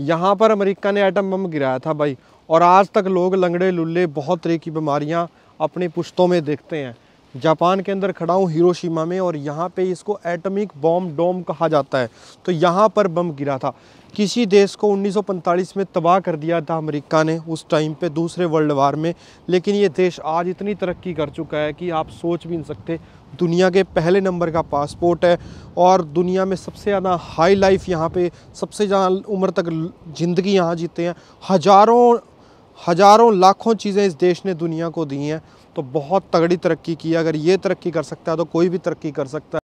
यहाँ पर अमेरिका ने एटम बम गिराया था भाई और आज तक लोग लंगड़े लुल्ले बहुत तरह की बीमारियाँ अपनी पुश्तों में देखते हैं जापान के अंदर खड़ा हूँ हिरोशिमा में और यहाँ पे इसको एटमिक बॉम्ब डोम कहा जाता है तो यहाँ पर बम गिरा था किसी देश को 1945 में तबाह कर दिया था अमेरिका ने उस टाइम पे दूसरे वर्ल्ड वार में लेकिन ये देश आज इतनी तरक्की कर चुका है कि आप सोच भी नहीं सकते दुनिया के पहले नंबर का पासपोर्ट है और दुनिया में सबसे ज़्यादा हाई लाइफ यहाँ पे सबसे ज़्यादा उम्र तक ज़िंदगी यहाँ जीते हैं हज़ारों हज़ारों लाखों चीज़ें इस देश ने दुनिया को दी हैं तो बहुत तगड़ी तरक्की की है अगर ये तरक्की कर सकता है तो कोई भी तरक्की कर सकता है